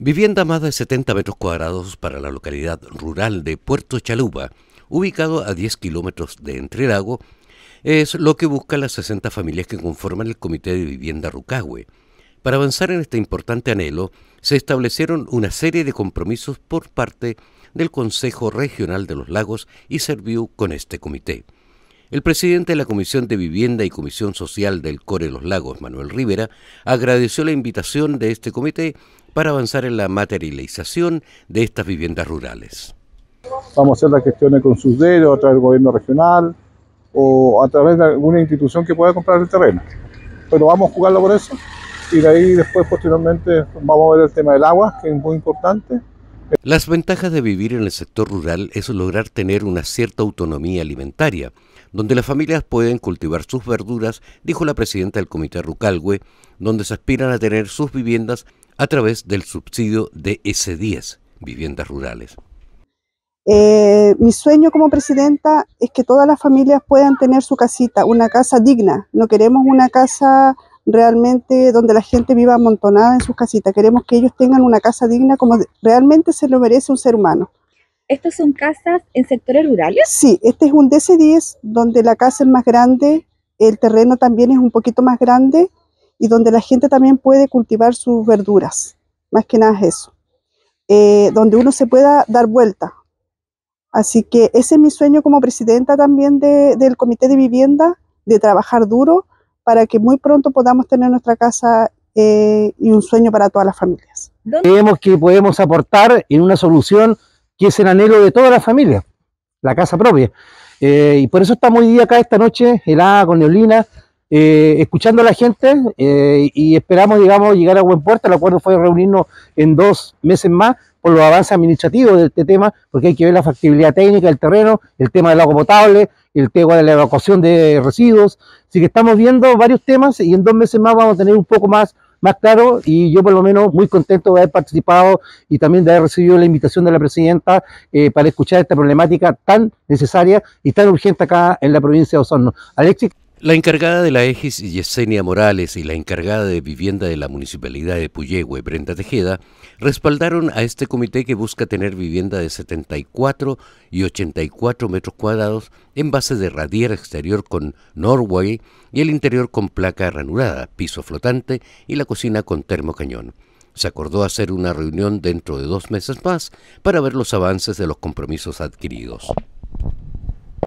Vivienda más de 70 metros cuadrados para la localidad rural de Puerto Chalupa, ubicado a 10 kilómetros de Entre Lago, es lo que busca las 60 familias que conforman el Comité de Vivienda Rucagüe. Para avanzar en este importante anhelo, se establecieron una serie de compromisos por parte del Consejo Regional de los Lagos y Serviu con este comité. El presidente de la Comisión de Vivienda y Comisión Social del Core Los Lagos, Manuel Rivera, agradeció la invitación de este comité para avanzar en la materialización de estas viviendas rurales. Vamos a hacer las gestiones con sus dedos, a través del gobierno regional o a través de alguna institución que pueda comprar el terreno. Pero vamos a jugarlo por eso y de ahí después posteriormente vamos a ver el tema del agua, que es muy importante. Las ventajas de vivir en el sector rural es lograr tener una cierta autonomía alimentaria donde las familias pueden cultivar sus verduras, dijo la presidenta del Comité Rucalgüe, donde se aspiran a tener sus viviendas a través del subsidio de S10, viviendas rurales. Eh, mi sueño como presidenta es que todas las familias puedan tener su casita, una casa digna. No queremos una casa realmente donde la gente viva amontonada en sus casitas. Queremos que ellos tengan una casa digna como realmente se lo merece un ser humano. ¿Estos son casas en sectores rurales? Sí, este es un DC10 donde la casa es más grande, el terreno también es un poquito más grande y donde la gente también puede cultivar sus verduras. Más que nada es eso. Eh, donde uno se pueda dar vuelta. Así que ese es mi sueño como presidenta también del Comité de Vivienda, de trabajar duro para que muy pronto podamos tener nuestra casa eh, y un sueño para todas las familias. Creemos que podemos aportar en una solución que es el anhelo de toda la familia, la casa propia. Eh, y por eso estamos hoy día acá esta noche, helada, con Neolina, eh, escuchando a la gente eh, y esperamos, digamos, llegar a buen puerto. El acuerdo fue reunirnos en dos meses más por los avances administrativos de este tema, porque hay que ver la factibilidad técnica del terreno, el tema del agua potable, el tema de la evacuación de residuos. Así que estamos viendo varios temas y en dos meses más vamos a tener un poco más más claro, y yo por lo menos muy contento de haber participado y también de haber recibido la invitación de la presidenta eh, para escuchar esta problemática tan necesaria y tan urgente acá en la provincia de Osorno. Alexis. La encargada de la EGIS, Yesenia Morales, y la encargada de vivienda de la Municipalidad de Puyehue, Brenda Tejeda, respaldaron a este comité que busca tener vivienda de 74 y 84 metros cuadrados en base de radier exterior con Norway y el interior con placa ranurada, piso flotante y la cocina con termocañón. Se acordó hacer una reunión dentro de dos meses más para ver los avances de los compromisos adquiridos.